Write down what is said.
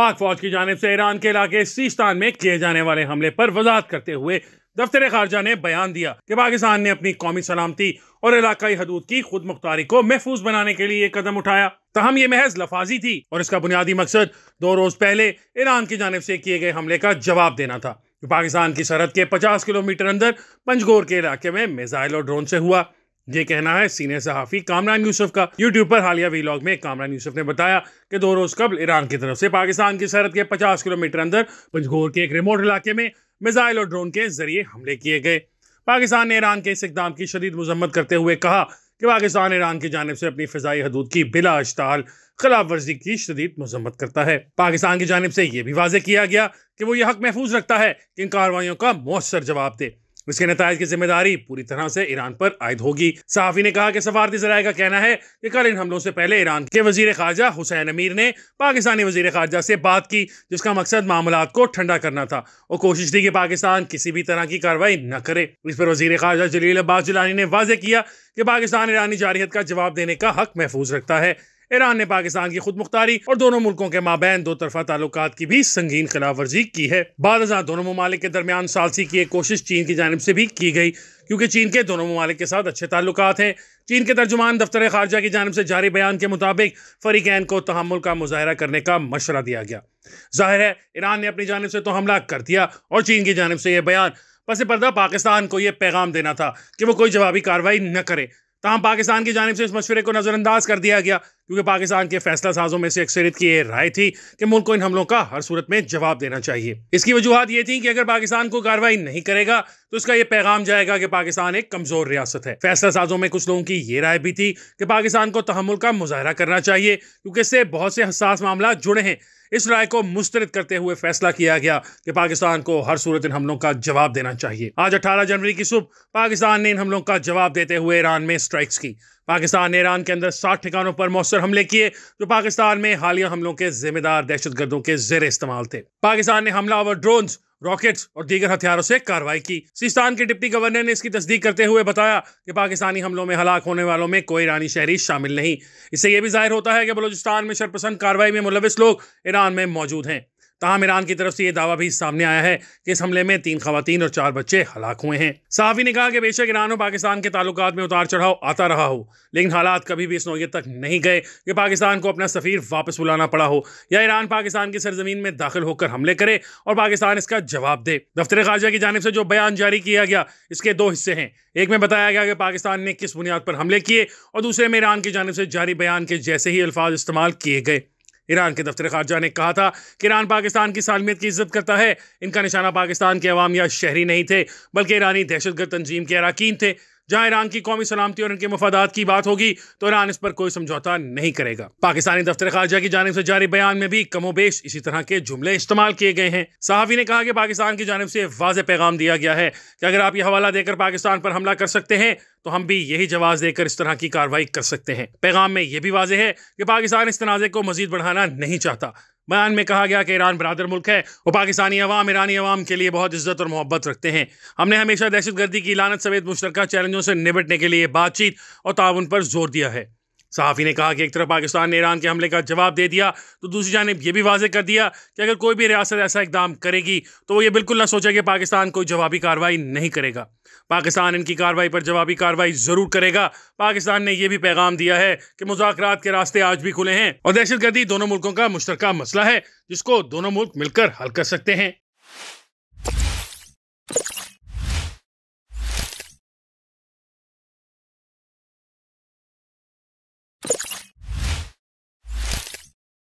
पाक फौज की जानब से ईरान के इलाके सीस्तान में किए जाने वाले हमले पर वजात करते हुए दफ्तर खारजा ने बयान दिया कि पाकिस्तान ने अपनी कौमी सलामती और इलाकई हदूद की खुद मुख्तारी को महफूज बनाने के लिए कदम उठाया तहम ये महज लफाजी थी और इसका बुनियादी मकसद दो रोज पहले ईरान की जानब से किए गए हमले का जवाब देना था पाकिस्तान की सरहद के 50 किलोमीटर अंदर पंजगोर के इलाके में मिजाइल और ड्रोन से हुआ ये कहना है सीनियर सहाफ़ी कामरान यूसुफ का यूट्यूब पर हालिया वीलॉग में कामरान यूसुफ ने बताया कि दो रोज़ कबल ईरान की तरफ से पाकिस्तान की सरहद के 50 किलोमीटर अंदर पंजगोर के एक रिमोट इलाके में मिज़ाइल और ड्रोन के जरिए हमले किए गए पाकिस्तान ने ईरान के इस इकदाम की शदीद मजम्मत करते हुए कहा कि पाकिस्तान ईरान की जानब से अपनी फ़जाई हदूद की बिला अश्ताल खिलाफ वर्जी की शदीद मजम्मत करता है पाकिस्तान की जानब से ये भी वाजे किया गया कि वो ये हक महफूज रखता है कि इन कार्रवाई का मौसर जवाब दे इसके नतज की जिम्मेदारी पूरी तरह से ईरान पर आयद होगी सहाफी ने कहा कि सफारती जराये का कहना है कि कल इन हमलों से पहले ईरान के वजीर खारजा हुसैन अमीर ने पाकिस्तानी वजीर खारजा से बात की जिसका मकसद मामला को ठंडा करना था और कोशिश थी कि पाकिस्तान किसी भी तरह की कार्रवाई न करे इस पर वजीर खारजा जलील अब्बास जिलानी ने वाजे किया कि पाकिस्तान ईरानी जारहत का जवाब देने का हक महफूज रखता है ईरान ने पाकिस्तान की खुद मुख्तारी और दोनों मुल्कों के माबैन दो तरफा ताल्लुक की भी संगीन खिलाफ वर्जी की है बाद हजार दोनों ममालिक के दरमियान सालसी की एक कोशिश चीन की जानब से भी की गई क्योंकि चीन के दोनों ममालिक के साथ अच्छे ताल्लुक हैं चीन के तर्जुमान दफ्तर खारजा की जानब से जारी बयान के मुताबिक फरीकैन को तहमुल का मुजाहरा करने का मशरा दिया गया जाहिर है ईरान ने अपनी जानब से तो हमला कर दिया और चीन की जानब से यह बयान पसे पर्दा पाकिस्तान को यह पैगाम देना था कि वो कोई जवाबी कार्रवाई न करे तहम पाकिस्तान की जानब से इस मशवरे को नज़रअंदाज कर दिया गया क्योंकि पाकिस्तान के फैसला साजों में से अक्सरियत की यह राय थी कि मुल्क को इन हमलों का हर सूरत में जवाब देना चाहिए इसकी वजूहत ये थी कि अगर पाकिस्तान को कार्रवाई नहीं करेगा तो इसका यह पैगाम जाएगा कि पाकिस्तान एक कमजोर रियासत है फैसला साजों में कुछ लोगों की यह राय भी थी कि पाकिस्तान को तहमुल का मुजाहरा करना चाहिए क्योंकि इससे बहुत से हसास मामला जुड़े हैं इस राय को मुस्तरद करते हुए फैसला किया गया कि पाकिस्तान को हर सूरत इन हमलों का जवाब देना चाहिए आज 18 जनवरी की सुबह पाकिस्तान ने इन हमलों का जवाब देते हुए ईरान में स्ट्राइक्स की पाकिस्तान ने ईरान के अंदर साठ ठिकानों पर मौसर और हमले किए जो पाकिस्तान में हालिया हमलों के जिम्मेदार दहशतगर्दों के जेर इस्तेमाल थे पाकिस्तान ने हमला हमलावर ड्रोन रॉकेट्स और दीगर हथियारों से कार्रवाई की सिस्तान के डिप्टी गवर्नर ने इसकी तस्दीक करते हुए बताया कि पाकिस्तानी हमलों में हलाक होने वालों में कोई ईरानी शहरी शामिल नहीं इससे यह भी जाहिर होता है कि बलोचिस्तान में शरपसंद कार्रवाई में मुलविस लोग ईरान में मौजूद हैं तहम ईरान की तरफ से ये दावा भी सामने आया है कि इस हमले में तीन खातन और चार बच्चे हलाक हुए हैं साहवी ने कहा कि बेशक ईरान और पाकिस्तान के ताल्लुक में उतार चढ़ाव आता रहा हो लेकिन हालात कभी भी इस नौत तक नहीं गए कि पाकिस्तान को अपना सफ़ीर वापस बुलाना पड़ा हो या ईरान पाकिस्तान की सरजमीन में दाखिल होकर हमले करे और पाकिस्तान इसका जवाब दे दफ्तर खारजा की जानब से जो बयान जारी किया गया इसके दो हिस्से हैं एक में बताया गया कि पाकिस्तान ने किस बुनियाद पर हमले किए और दूसरे में ईरान की जानब से जारी बयान के जैसे ही अल्फाज इस्तेमाल किए गए ईरान के दफ्तर खारजा ने कहा था कि ईरान पाकिस्तान की सालमियत की इज्जत करता है इनका निशाना पाकिस्तान के अवाम या शहरी नहीं थे बल्कि ईरानी दहशतगर्द तंजीम के अरकान थे जहां ईरान की कौमी सलामती और उनके मफादात की बात होगी तो ईरान इस पर कोई समझौता नहीं करेगा पाकिस्तानी दफ्तर खारजा की जानब से जारी बयान में भी कमोबेश इसी तरह के जुमले इस्तेमाल किए गए हैं सहाफ़ी ने कहा कि पाकिस्तान की जानब से वाज पैगाम दिया गया है कि अगर आप ये हवाला देकर पाकिस्तान पर हमला कर सकते हैं तो हम भी यही जवाब देकर इस तरह की कार्रवाई कर सकते हैं पैगाम में यह भी वाजे है कि पाकिस्तान इस तनाज़े को मजीद बढ़ाना नहीं चाहता बयान में कहा गया कि ईरान बरदर मुल्क है और पाकिस्तानी अवाम ईरानी अवाम के लिए बहुत इज्जत और मोहब्बत रखते हैं हमने हमेशा दहशत गर्दी की लानत समेत मुश्तरक चैलेंजों से निपटने के लिए बातचीत और ताउन पर जोर दिया है सहाफ़ी ने कहा कि एक तरफ पाकिस्तान ने ईरान के हमले का जवाब दे दिया तो दूसरी जानब यह भी वाजह कर दिया कि अगर कोई भी रियासत ऐसा इकदाम करेगी तो वो ये बिल्कुल ना सोचे कि पाकिस्तान कोई जवाबी कार्रवाई नहीं करेगा पाकिस्तान इनकी कार्रवाई पर जवाबी कार्रवाई ज़रूर करेगा पाकिस्तान ने यह भी पैगाम दिया है कि मुजाकर के रास्ते आज भी खुले हैं और दहशत गर्दी दोनों मुल्कों का मुश्तरक मसला है जिसको दोनों मुल्क मिलकर हल कर सकते हैं